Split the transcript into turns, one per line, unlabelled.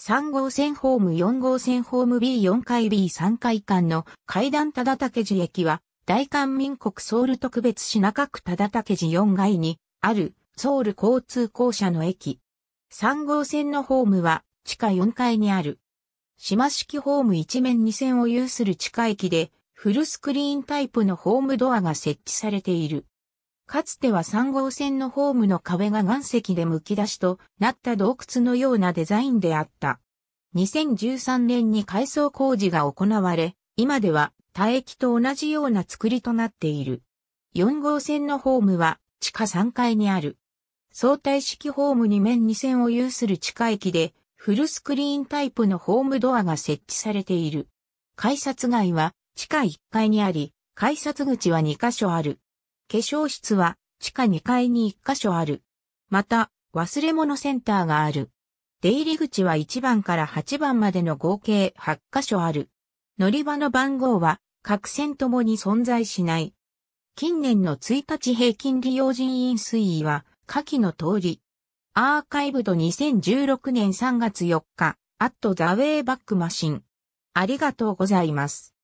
3号線ホーム
4号線ホーム B4 階 B3 階間の階段忠武寺駅は、大韓民国ソウル特別市中区忠武寺4階にあるソウル交通公社の駅。3号線のホームは地下4階にある。島式ホーム一面2線を有する地下駅で、フルスクリーンタイプのホームドアが設置されている。かつては3号線のホームの壁が岩石で剥き出しとなった洞窟のようなデザインであった。2013年に改装工事が行われ、今では大駅と同じような作りとなっている。4号線のホームは地下3階にある。相対式ホームに面2線を有する地下駅で、フルスクリーンタイプのホームドアが設置されている。改札外は地下1階にあり、改札口は2カ所ある。化粧室は地下2階に1箇所ある。また、忘れ物センターがある。出入り口は1番から8番までの合計8箇所ある。乗り場の番号は各線ともに存在しない。近年の1日平均利用人員推移は下記の通り。アーカイブド2016年3月4日、アットザウェイ
バックマシン。ありがとうございます。